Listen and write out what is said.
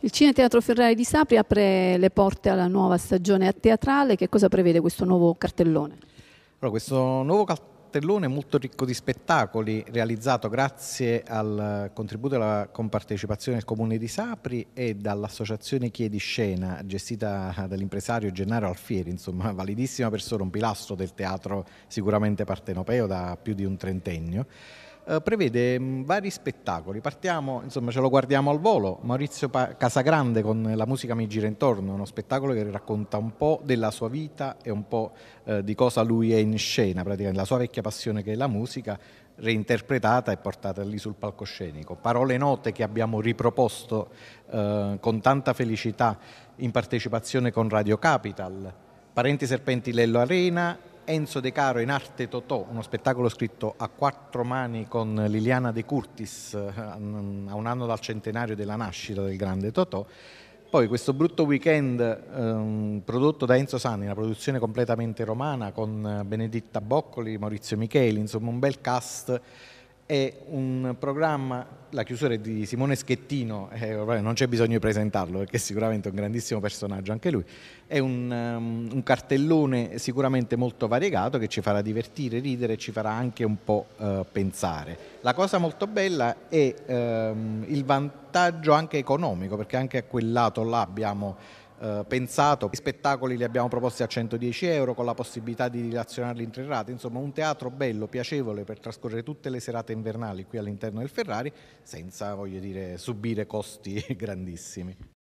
Il Cine Teatro Ferrari di Sapri apre le porte alla nuova stagione teatrale. Che cosa prevede questo nuovo cartellone? Allora, questo nuovo cartellone molto ricco di spettacoli, realizzato grazie al contributo e alla compartecipazione del Comune di Sapri e dall'associazione Chiedi Scena, gestita dall'impresario Gennaro Alfieri, insomma, validissima persona, un pilastro del teatro sicuramente partenopeo da più di un trentennio. Eh, prevede mm, vari spettacoli. Partiamo, insomma, ce lo guardiamo al volo. Maurizio pa- Casagrande con La musica mi gira intorno, uno spettacolo che racconta un po' della sua vita e un po' eh, di cosa lui è in scena, praticamente la sua vecchia passione che è la musica reinterpretata e portata lì sul palcoscenico. Parole note che abbiamo riproposto eh, con tanta felicità in partecipazione con Radio Capital, Parenti Serpenti Lello Arena Enzo De Caro in arte Totò, uno spettacolo scritto a quattro mani con Liliana De Curtis eh, a un anno dal centenario della nascita del grande Totò. Poi questo brutto weekend ehm, prodotto da Enzo Sanni, una produzione completamente romana con eh, Benedetta Boccoli, Maurizio Micheli, insomma un bel cast e un programma la chiusura è di Simone Schettino, eh, non c'è bisogno di presentarlo perché è sicuramente un grandissimo personaggio anche lui, è un, um, un, cartellone sicuramente molto variegato che ci farà divertire, ridere e ci farà anche un po' uh, pensare. La cosa molto bella è um, il vantaggio anche economico perché anche a quel lato là abbiamo eh, pensato, gli spettacoli li abbiamo proposti a 110 euro con la possibilità di dilazionarli in tre rate, insomma un teatro bello, piacevole per trascorrere tutte le serate invernali qui all'interno del Ferrari senza voglio dire, subire costi grandissimi.